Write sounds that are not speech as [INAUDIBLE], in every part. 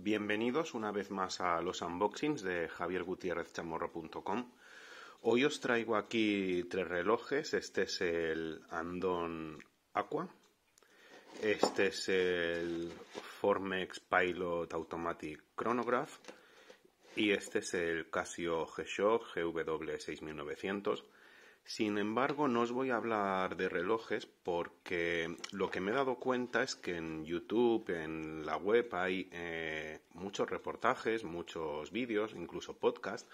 Bienvenidos una vez más a los unboxings de javiergutierrezchamorro.com. Hoy os traigo aquí tres relojes. Este es el Andon Aqua. Este es el Formex Pilot Automatic Chronograph. Y este es el Casio G-Shock GW6900 sin embargo, no os voy a hablar de relojes porque lo que me he dado cuenta es que en YouTube, en la web, hay eh, muchos reportajes, muchos vídeos, incluso podcasts,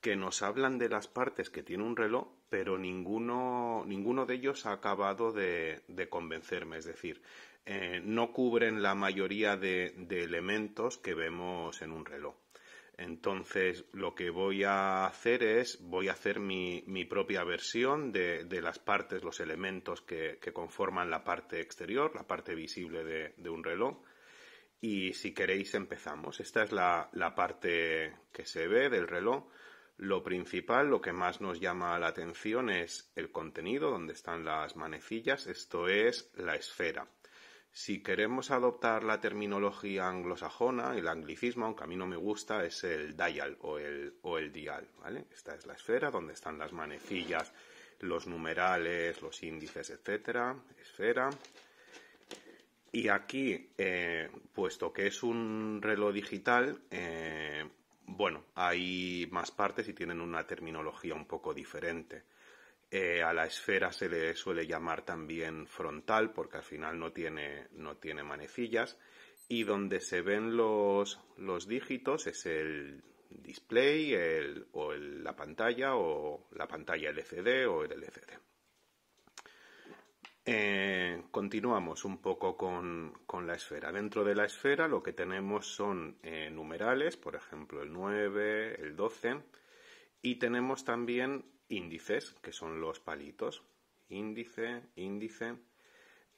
que nos hablan de las partes que tiene un reloj, pero ninguno, ninguno de ellos ha acabado de, convencerme. Es decir, eh, no cubren la mayoría de elementos que vemos en un reloj. Entonces, lo que voy a hacer es, voy a hacer mi, propia versión de, las partes, los elementos que, conforman la parte exterior, la parte visible de, un reloj. Y si queréis, empezamos. Esta es la parte que se ve del reloj. Lo principal, lo que más nos llama la atención es el contenido, donde están las manecillas, esto es la esfera. Si queremos adoptar la terminología anglosajona, el anglicismo, aunque a mí no me gusta, es el dial o el, dial, Esta es la esfera donde están las manecillas, los numerales, los índices, etcétera, esfera. Y aquí, eh, puesto que es un reloj digital, eh, bueno, hay más partes y tienen una terminología un poco diferente. Eh, a la esfera se le suele llamar también frontal porque al final no tiene, no tiene manecillas. Y donde se ven los, dígitos es el display o la pantalla o la pantalla LCD o el LCD. Eh, continuamos un poco con, la esfera. Dentro de la esfera lo que tenemos son eh, numerales, por ejemplo el 9, el 12, y tenemos también índices, que son los palitos, índice, índice.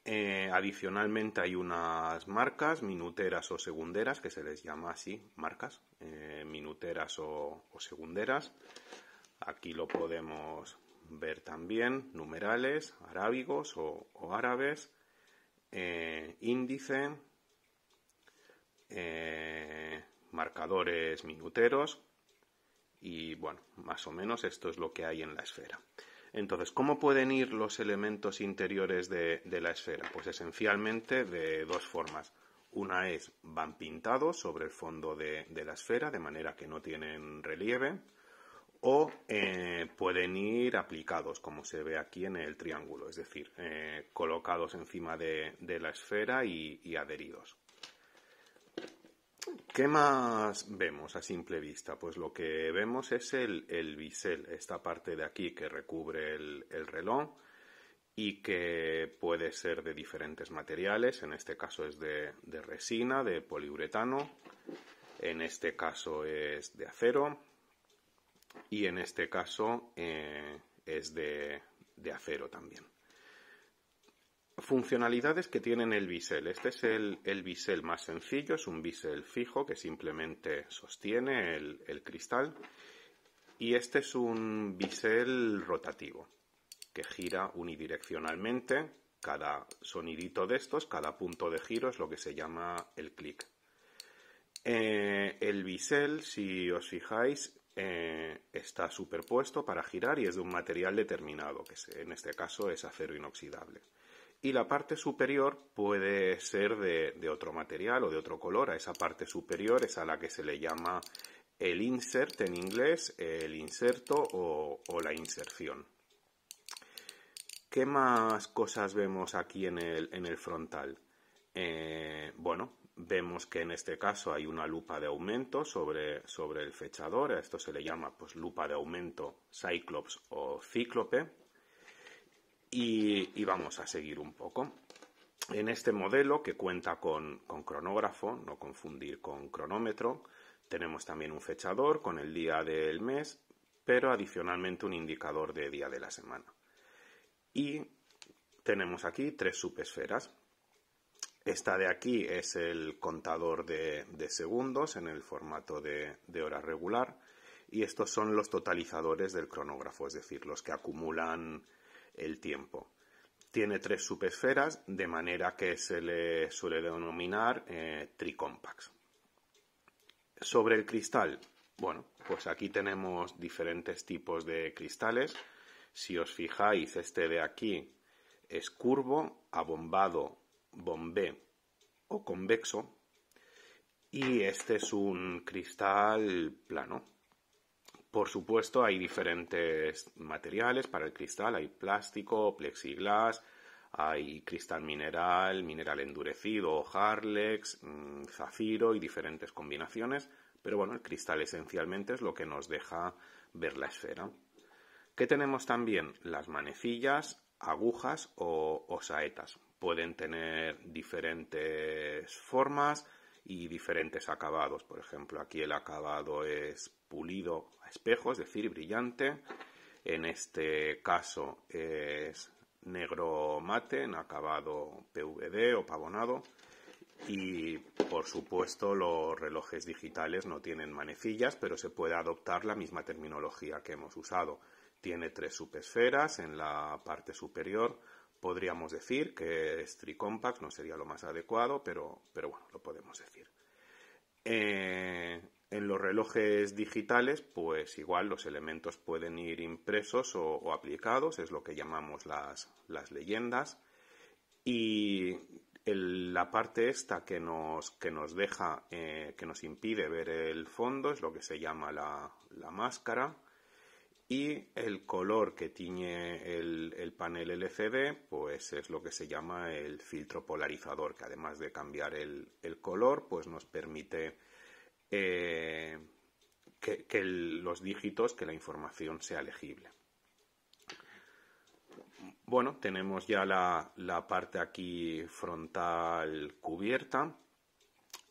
Eh, adicionalmente hay unas marcas, minuteras o segunderas, que se les llama así, marcas, eh, minuteras o, segunderas. Aquí lo podemos ver también, numerales, arábigos o, árabes, eh, índice, marcadores minuteros, y bueno, más o menos esto es lo que hay en la esfera. Entonces, ¿cómo pueden ir los elementos interiores de, la esfera? Pues esencialmente de dos formas. Una es van pintados sobre el fondo de, la esfera, de manera que no tienen relieve, o eh, pueden ir aplicados, como se ve aquí en el triángulo, es decir, eh, colocados encima de, la esfera y adheridos. ¿Qué más vemos a simple vista? Pues lo que vemos es el, bisel, esta parte de aquí que recubre el, reloj y que puede ser de diferentes materiales, en este caso es de, resina, de poliuretano, en este caso es de acero y en este caso eh, es de acero también funcionalidades que tienen el bisel. Este es el, bisel más sencillo, es un bisel fijo que simplemente sostiene el, cristal. Y este es un bisel rotativo que gira unidireccionalmente. Cada sonidito de estos, cada punto de giro es lo que se llama el clic. Eh, el bisel, si os fijáis, eh, está superpuesto para girar y es de un material determinado, que en este caso es acero inoxidable y la parte superior puede ser de, otro material o de otro color. A esa parte superior es a la que se le llama el insert en inglés, el inserto o, la inserción. ¿Qué más cosas vemos aquí en el, frontal? Eh, bueno, vemos que en este caso hay una lupa de aumento sobre, sobre el fechador. A esto se le llama pues, lupa de aumento Cyclops o Cíclope y, vamos a seguir un poco. En este modelo, que cuenta con, cronógrafo, no confundir con cronómetro, tenemos también un fechador con el día del mes, pero adicionalmente un indicador de día de la semana. Y tenemos aquí tres subesferas. Esta de aquí es el contador de, segundos en el formato de hora regular y estos son los totalizadores del cronógrafo, es decir, los que acumulan el tiempo. Tiene tres subesferas, de manera que se le suele denominar eh, tricompax. Sobre el cristal, bueno, pues aquí tenemos diferentes tipos de cristales. Si os fijáis, este de aquí es curvo, abombado, bombé o convexo. Y este es un cristal plano, por supuesto, hay diferentes materiales para el cristal, hay plástico, plexiglas, hay cristal mineral, mineral endurecido, harlex, mm, zafiro y diferentes combinaciones, pero bueno, el cristal esencialmente es lo que nos deja ver la esfera. ¿Qué tenemos también? Las manecillas, agujas o, o saetas. Pueden tener diferentes formas y diferentes acabados. Por ejemplo, aquí el acabado es pulido espejo, es decir, brillante. En este caso es negro mate en acabado PVD o pavonado. Y por supuesto los relojes digitales no tienen manecillas, pero se puede adoptar la misma terminología que hemos usado. Tiene tres subesferas en la parte superior. Podríamos decir que es tricompact, no sería lo más adecuado, pero, pero bueno, lo podemos decir. Eh, en los relojes digitales, pues igual los elementos pueden ir impresos o, aplicados, es lo que llamamos las, leyendas. Y la parte esta que nos, que nos deja, eh, que nos impide ver el fondo, es lo que se llama la, máscara. Y el color que tiñe el, panel LCD, pues es lo que se llama el filtro polarizador, que además de cambiar el, el color, pues nos permite eh, que, los dígitos, que la información sea legible. Bueno, tenemos ya la, parte aquí frontal cubierta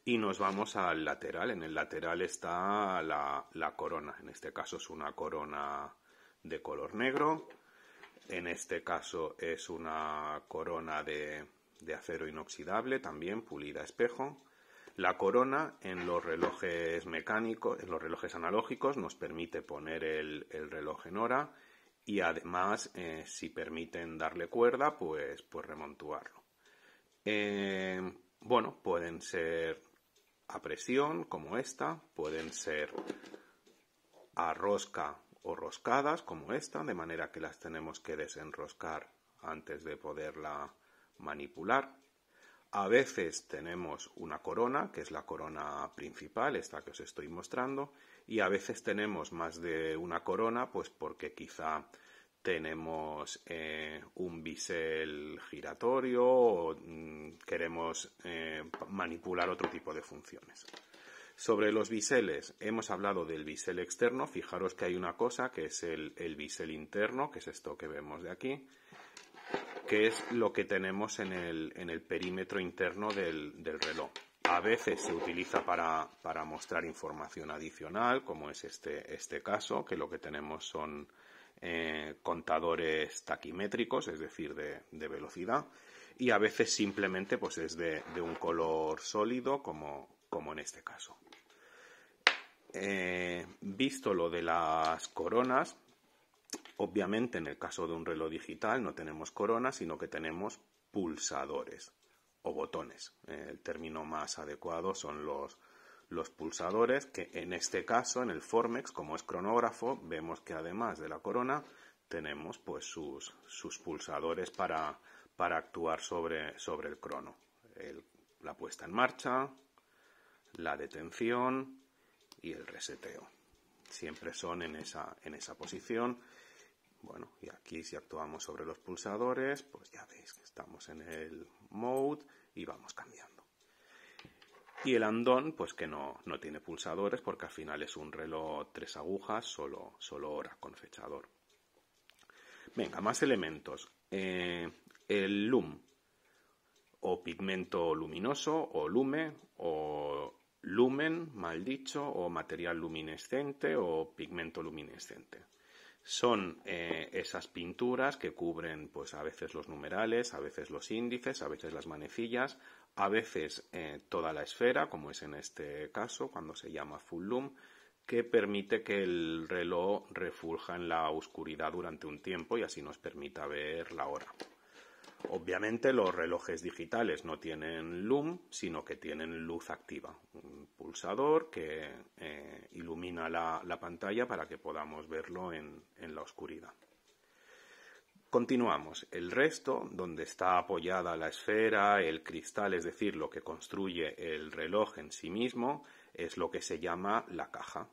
y nos vamos al lateral. En el lateral está la, corona. En este caso es una corona de color negro. En este caso es una corona de, de acero inoxidable, también pulida espejo. La corona en los relojes mecánicos, en los relojes analógicos, nos permite poner el, reloj en hora y además, eh, si permiten darle cuerda, pues, pues remontuarlo. Eh, bueno, pueden ser a presión, como esta, pueden ser a rosca o roscadas, como esta, de manera que las tenemos que desenroscar antes de poderla manipular. A veces tenemos una corona, que es la corona principal, esta que os estoy mostrando, y a veces tenemos más de una corona, pues porque quizá tenemos eh, un bisel giratorio o mm, queremos eh, manipular otro tipo de funciones. Sobre los biseles, hemos hablado del bisel externo. Fijaros que hay una cosa que es el bisel interno, que es esto que vemos de aquí, que es lo que tenemos en el, perímetro interno del, reloj. A veces se utiliza para, mostrar información adicional, como es este, este, caso, que lo que tenemos son eh, contadores taquimétricos, es decir, de, velocidad, y a veces simplemente pues, es de, un color sólido, como, en este caso. Eh, visto lo de las coronas, Obviamente en el caso de un reloj digital no tenemos corona, sino que tenemos pulsadores o botones. El término más adecuado son los, pulsadores, que en este caso, en el Formex, como es cronógrafo, vemos que además de la corona, tenemos pues sus, pulsadores para, actuar sobre, el crono. la puesta en marcha, la detención y el reseteo. Siempre son en esa posición bueno, y aquí si actuamos sobre los pulsadores, pues ya veis que estamos en el mode y vamos cambiando. Y el andón, pues que no, no tiene pulsadores porque al final es un reloj tres agujas, solo, solo hora con fechador. Venga, más elementos. Eh, el LUM, o pigmento luminoso, o lume, o lumen, mal dicho, o material luminescente, o pigmento luminescente son eh, esas pinturas que cubren pues a veces los numerales, a veces los índices, a veces las manecillas, a veces eh, toda la esfera, como es en este caso cuando se llama full loom, que permite que el reloj refulja en la oscuridad durante un tiempo y así nos permita ver la hora. Obviamente los relojes digitales no tienen LUM, sino que tienen luz activa, un pulsador que eh, ilumina la, pantalla para que podamos verlo en la oscuridad. Continuamos. El resto, donde está apoyada la esfera, el cristal, es decir, lo que construye el reloj en sí mismo, es lo que se llama la caja.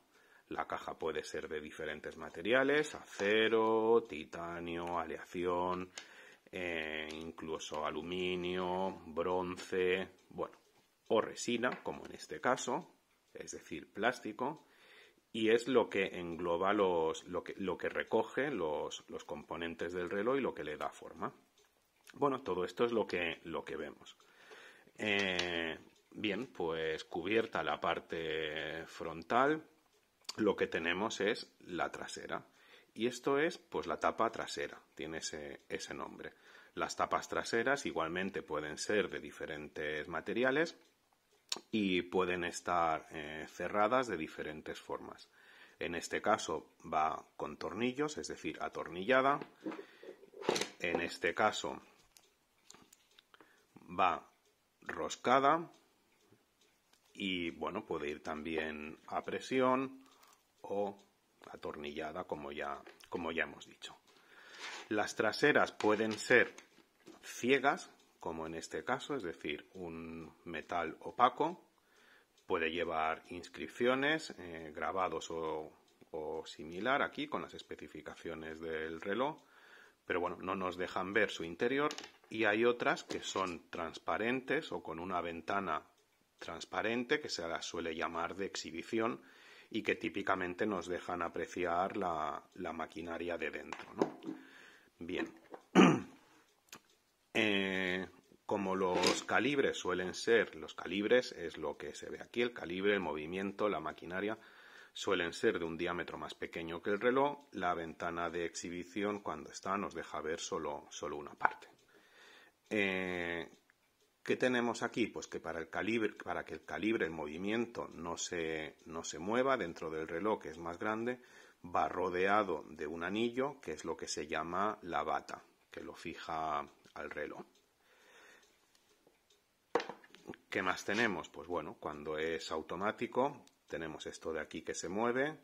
La caja puede ser de diferentes materiales, acero, titanio, aleación, eh, incluso aluminio, bronce, bueno, o resina, como en este caso, es decir, plástico, y es lo que engloba lo, que, recoge los, componentes del reloj y lo que le da forma. Bueno, todo esto es lo que, lo que vemos. Eh, bien, pues cubierta la parte frontal, lo que tenemos es la trasera. Y esto es pues la tapa trasera, tiene ese, nombre. Las tapas traseras igualmente pueden ser de diferentes materiales y pueden estar eh, cerradas de diferentes formas. En este caso va con tornillos, es decir, atornillada. En este caso va roscada y bueno, puede ir también a presión o atornillada como ya, como ya hemos dicho. Las traseras pueden ser ciegas, como en este caso, es decir, un metal opaco. Puede llevar inscripciones, eh, grabados o, o similar aquí con las especificaciones del reloj. Pero bueno, no nos dejan ver su interior. Y hay otras que son transparentes o con una ventana transparente que se la suele llamar de exhibición y que típicamente nos dejan apreciar la, maquinaria de dentro. ¿no? Bien. [CLEARS THROAT] Eh, como los calibres suelen ser, los calibres es lo que se ve aquí, el calibre, el movimiento, la maquinaria, suelen ser de un diámetro más pequeño que el reloj, la ventana de exhibición cuando está nos deja ver solo, una parte. Eh, ¿Qué tenemos aquí? Pues que para, para que el calibre, el movimiento no se, no se mueva dentro del reloj, que es más grande, va rodeado de un anillo, que es lo que se llama la bata, que lo fija al reloj. ¿Qué más tenemos? Pues bueno, cuando es automático, tenemos esto de aquí que se mueve,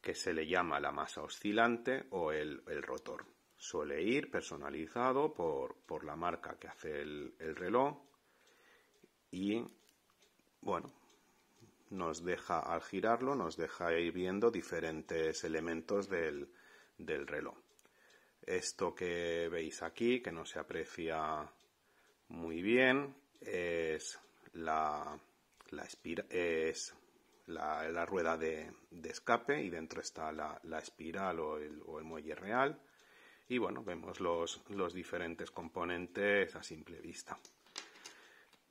que se le llama la masa oscilante o el, el rotor. Suele ir personalizado por, la marca que hace el, reloj y bueno, nos deja al girarlo, nos deja ir viendo diferentes elementos del, reloj. Esto que veis aquí, que no se aprecia muy bien, es la, la, es la, rueda de, escape y dentro está la, espiral o el muelle real y bueno, vemos los, diferentes componentes a simple vista.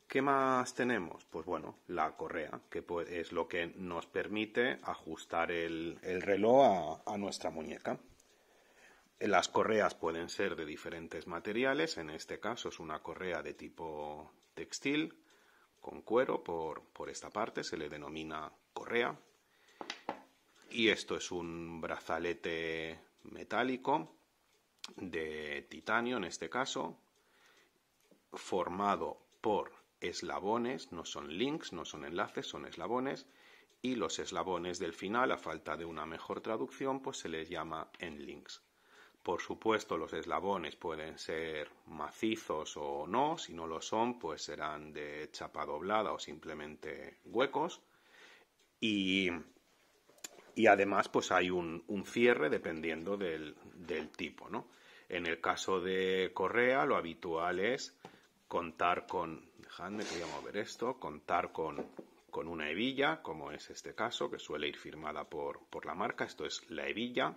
¿Qué más tenemos? Pues bueno, la correa, que pues, es lo que nos permite ajustar el, reloj a, nuestra muñeca. Las correas pueden ser de diferentes materiales, en este caso es una correa de tipo textil con cuero, por esta parte se le denomina correa. Y esto es un brazalete metálico de titanio en este caso, formado por eslabones, no son links, no son enlaces, son eslabones, y los eslabones del final, a falta de una mejor traducción, pues se les llama endlinks. Por supuesto, los eslabones pueden ser macizos o no, si no lo son, pues serán de chapa doblada o simplemente huecos. Y y además pues hay un, cierre dependiendo del, tipo, En el caso de Correa lo habitual es contar con, dejadme que voy a mover esto, contar con, con una hebilla, como es este caso, que suele ir firmada por, por la marca, esto es la hebilla,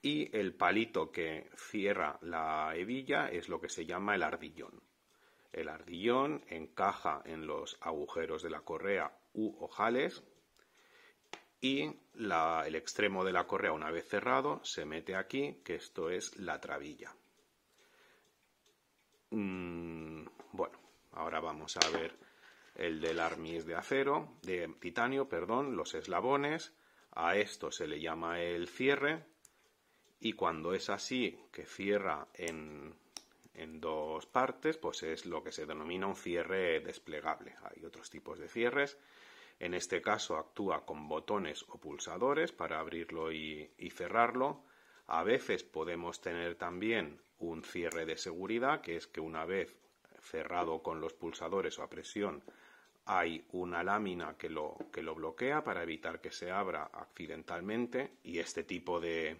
y el palito que cierra la hebilla es lo que se llama el ardillón. El ardillón encaja en los agujeros de la correa u ojales, y el extremo de la correa, una vez cerrado, se mete aquí, que esto es la trabilla. Mm, bueno, ahora vamos a ver el del armis de acero, de titanio, perdón, los eslabones. A esto se le llama el cierre y cuando es así, que cierra en, en dos partes, pues es lo que se denomina un cierre desplegable. Hay otros tipos de cierres en este caso actúa con botones o pulsadores para abrirlo y, cerrarlo. A veces podemos tener también un cierre de seguridad, que es que una vez cerrado con los pulsadores o a presión, hay una lámina que lo, que lo bloquea para evitar que se abra accidentalmente y este tipo de,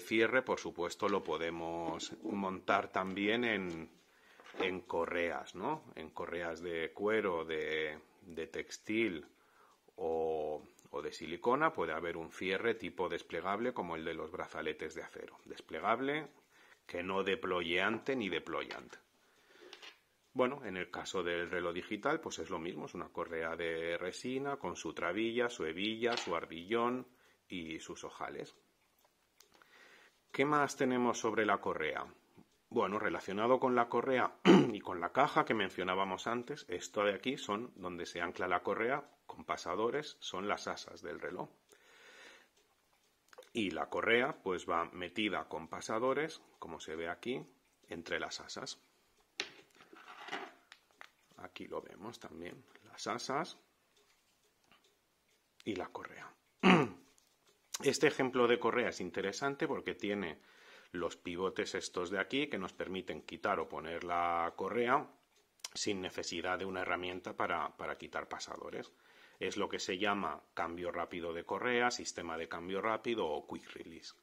cierre, por supuesto, lo podemos montar también en, en correas, ¿no? En correas de cuero, de, de textil o, de silicona puede haber un cierre tipo desplegable como el de los brazaletes de acero. Desplegable que no deployante ni deployante. Bueno, en el caso del reloj digital, pues es lo mismo, es una correa de resina con su trabilla, su hebilla, su ardillón y sus ojales. ¿Qué más tenemos sobre la correa? Bueno, relacionado con la correa [CLEARS THROAT] y con la caja que mencionábamos antes, esto de aquí son donde se ancla la correa con pasadores, son las asas del reloj. Y la correa pues va metida con pasadores, como se ve aquí, entre las asas. Aquí lo vemos también, las asas y la correa. [CLEARS THROAT] Este ejemplo de correa es interesante porque tiene los pivotes estos de aquí que nos permiten quitar o poner la correa sin necesidad de una herramienta para, quitar pasadores. Es lo que se llama cambio rápido de correa, sistema de cambio rápido o quick release.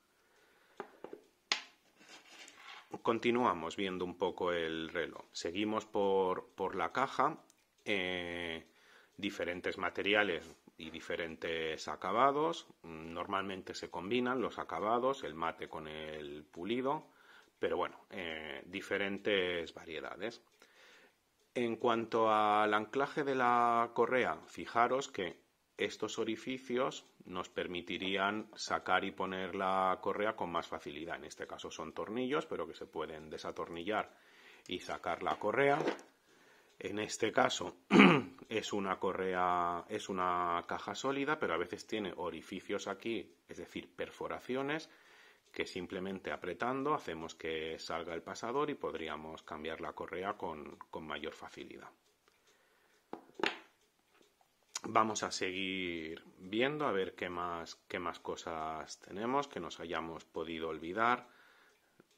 Continuamos viendo un poco el reloj. Seguimos por, la caja. Eh, diferentes materiales y diferentes acabados. Mm, normalmente se combinan los acabados, el mate con el pulido, pero bueno, eh, diferentes variedades. En cuanto al anclaje de la correa, fijaros que estos orificios nos permitirían sacar y poner la correa con más facilidad. En este caso son tornillos, pero que se pueden desatornillar y sacar la correa. En este caso [CLEARS THROAT] es una correa, es una caja sólida, pero a veces tiene orificios aquí, es decir, perforaciones que simplemente apretando hacemos que salga el pasador y podríamos cambiar la correa con, mayor facilidad. Vamos a seguir viendo a ver qué más, qué más cosas tenemos que nos hayamos podido olvidar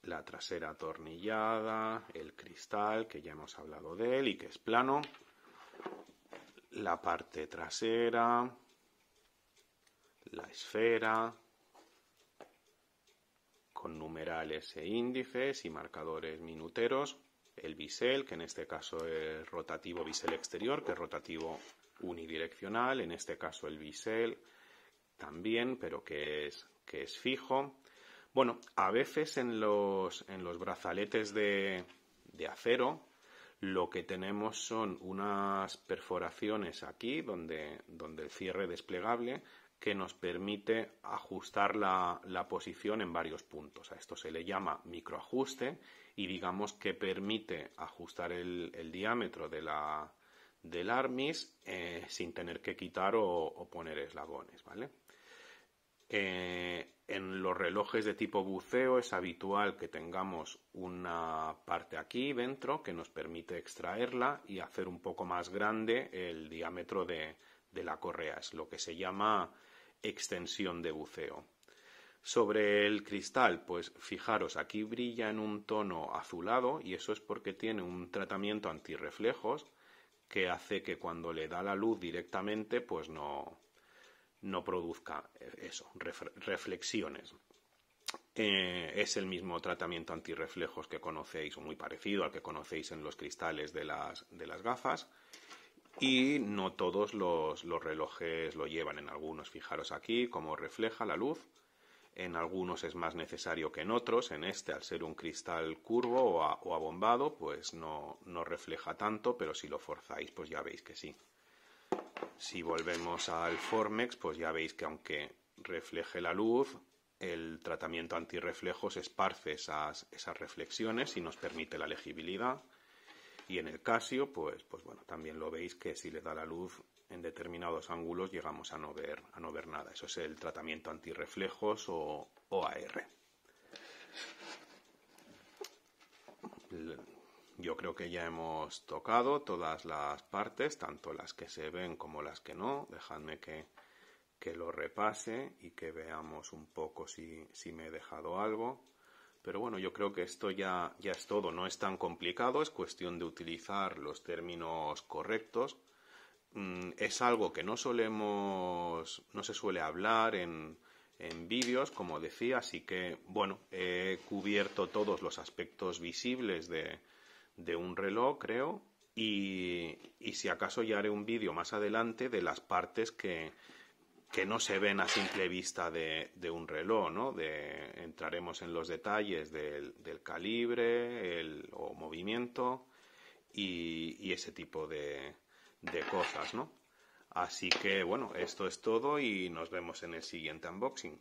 la trasera atornillada, el cristal, que ya hemos hablado de él y que es plano, la parte trasera, la esfera, con numerales e índices y marcadores minuteros, el bisel, que en este caso es rotativo bisel exterior, que es rotativo unidireccional, en este caso el bisel también, pero que es, que es fijo, bueno, a veces en los, brazaletes de, de acero lo que tenemos son unas perforaciones aquí donde, donde el cierre desplegable que nos permite ajustar la, posición en varios puntos. A esto se le llama microajuste y digamos que permite ajustar el, diámetro de la, del armis eh, sin tener que quitar o, poner eslabones, ¿vale? Eh, en los relojes de tipo buceo es habitual que tengamos una parte aquí dentro que nos permite extraerla y hacer un poco más grande el diámetro de, la correa. Es lo que se llama extensión de buceo. Sobre el cristal, pues fijaros, aquí brilla en un tono azulado y eso es porque tiene un tratamiento antirreflejos que hace que cuando le da la luz directamente pues no, no produzca eh, eso, reflexiones. Eh, es el mismo tratamiento antirreflejos que conocéis, o muy parecido al que conocéis en los cristales de las, gafas. Y no todos los, relojes lo llevan. En algunos, fijaros aquí, cómo refleja la luz. En algunos es más necesario que en otros. En este, al ser un cristal curvo o, abombado, pues no refleja tanto, pero si lo forzáis, pues ya veis que sí. Si volvemos al Formex, pues ya veis que aunque refleje la luz, el tratamiento antirreflejos esparce esas, esas reflexiones y nos permite la legibilidad. Y en el Casio, pues, pues bueno, también lo veis que si le da la luz en determinados ángulos llegamos a no ver, a no ver nada. Eso es el tratamiento antirreflejos o AR. Yo creo que ya hemos tocado todas las partes, tanto las que se ven como las que no. Dejadme que, que lo repase y que veamos un poco si, me he dejado algo. Pero bueno, yo creo que esto ya, ya es todo, no es tan complicado, es cuestión de utilizar los términos correctos. Mm, es algo que no solemos, no se suele hablar en vídeos, como decía, así que bueno, he cubierto todos los aspectos visibles de, de un reloj, creo, y, y si acaso ya haré un vídeo más adelante de las partes que, que no se ven a simple vista de, un reloj, ¿no? De, entraremos en los detalles del, calibre el, o movimiento y, ese tipo de, de, cosas, ¿no? Así que bueno, esto es todo y nos vemos en el siguiente unboxing.